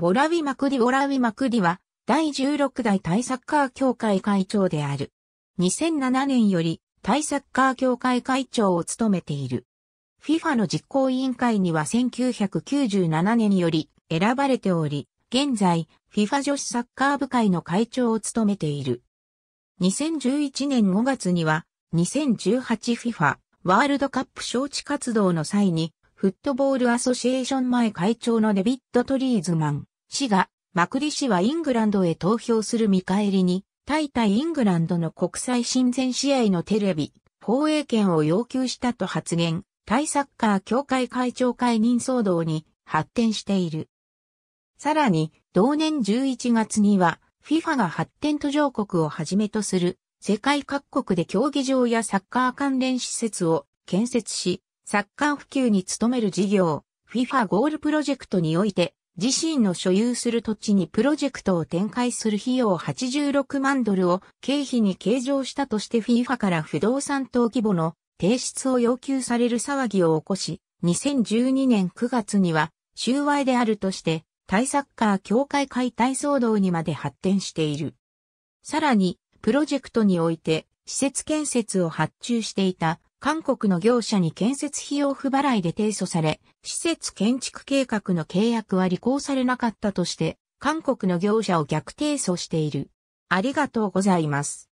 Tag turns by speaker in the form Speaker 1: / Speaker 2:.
Speaker 1: ウォラウィ・マクディ・ウォラウィ・マクディは、第16代タイサッカー協会会長である。2007年より、タイサッカー協会会長を務めている。FIFA の実行委員会には1997年より選ばれており、現在、FIFA 女子サッカー部会の会長を務めている。2011年5月には、2018FIFA ワールドカップ招致活動の際に、フットボールアソシエーション前会長のデビッド・トリーズマン氏が、マクリ氏はイングランドへ投票する見返りに、対対イングランドの国際親善試合のテレビ、放映権を要求したと発言、対サッカー協会会長解任騒動に発展している。さらに、同年11月には、FIFA が発展途上国をはじめとする世界各国で競技場やサッカー関連施設を建設し、サッカー普及に努める事業、FIFA ゴールプロジェクトにおいて、自身の所有する土地にプロジェクトを展開する費用86万ドルを経費に計上したとして FIFA から不動産等規模の提出を要求される騒ぎを起こし、2012年9月には収賄であるとして、タイサッカー協会解体騒動にまで発展している。さらに、プロジェクトにおいて、施設建設を発注していた韓国の業者に建設費用不払いで提訴され、施設建築計画の契約は履行されなかったとして、韓国の業者を逆提訴している。ありがとうございます。